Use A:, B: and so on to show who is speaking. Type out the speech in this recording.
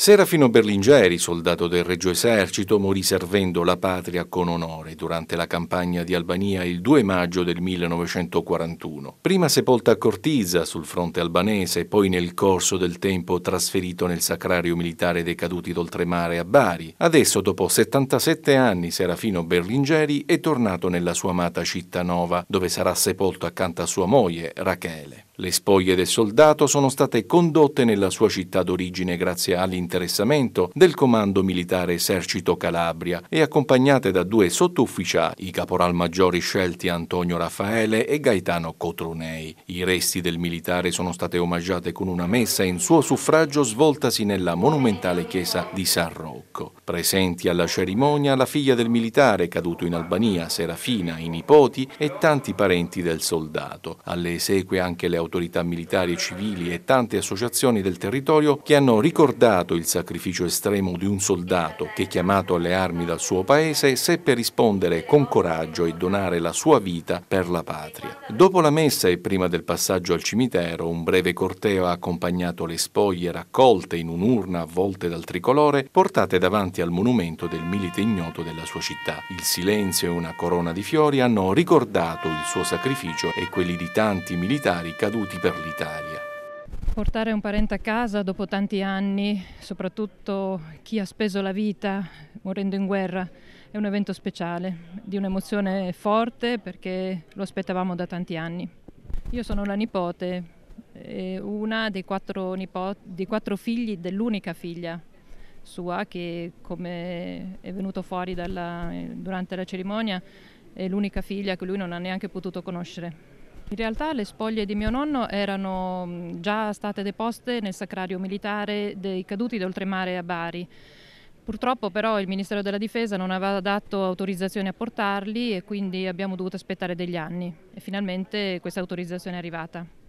A: Serafino Berlingeri, soldato del Regio Esercito, morì servendo la patria con onore durante la campagna di Albania il 2 maggio del 1941. Prima sepolta a Cortiza sul fronte albanese, poi nel corso del tempo trasferito nel sacrario militare dei caduti d'oltremare a Bari. Adesso, dopo 77 anni, Serafino Berlingeri è tornato nella sua amata città nova, dove sarà sepolto accanto a sua moglie, Rachele. Le spoglie del soldato sono state condotte nella sua città d'origine grazie all'interessamento del Comando Militare Esercito Calabria e accompagnate da due sottufficiali, i caporal maggiori scelti Antonio Raffaele e Gaetano Cotronei. I resti del militare sono state omaggiate con una messa in suo suffragio svoltasi nella monumentale chiesa di San Rocco. Presenti alla cerimonia la figlia del militare caduto in Albania, Serafina, i nipoti e tanti parenti del soldato. Alle esequie anche le autorità autorità militari e civili e tante associazioni del territorio che hanno ricordato il sacrificio estremo di un soldato che chiamato alle armi dal suo paese seppe rispondere con coraggio e donare la sua vita per la patria. Dopo la messa e prima del passaggio al cimitero, un breve corteo ha accompagnato le spoglie raccolte in un'urna avvolte dal tricolore portate davanti al monumento del milite ignoto della sua città. Il silenzio e una corona di fiori hanno ricordato il suo sacrificio e quelli di tanti militari caduti compiuti per l'Italia.
B: Portare un parente a casa dopo tanti anni, soprattutto chi ha speso la vita morendo in guerra, è un evento speciale, di un'emozione forte perché lo aspettavamo da tanti anni. Io sono la nipote, una dei quattro, dei quattro figli dell'unica figlia sua che come è venuto fuori dalla, durante la cerimonia è l'unica figlia che lui non ha neanche potuto conoscere in realtà le spoglie di mio nonno erano mm, già state deposte nel sacrario militare dei caduti d'oltremare a Bari. Purtroppo però il Ministero della Difesa non aveva dato autorizzazione a portarli e quindi abbiamo dovuto aspettare degli anni e finalmente questa autorizzazione è arrivata.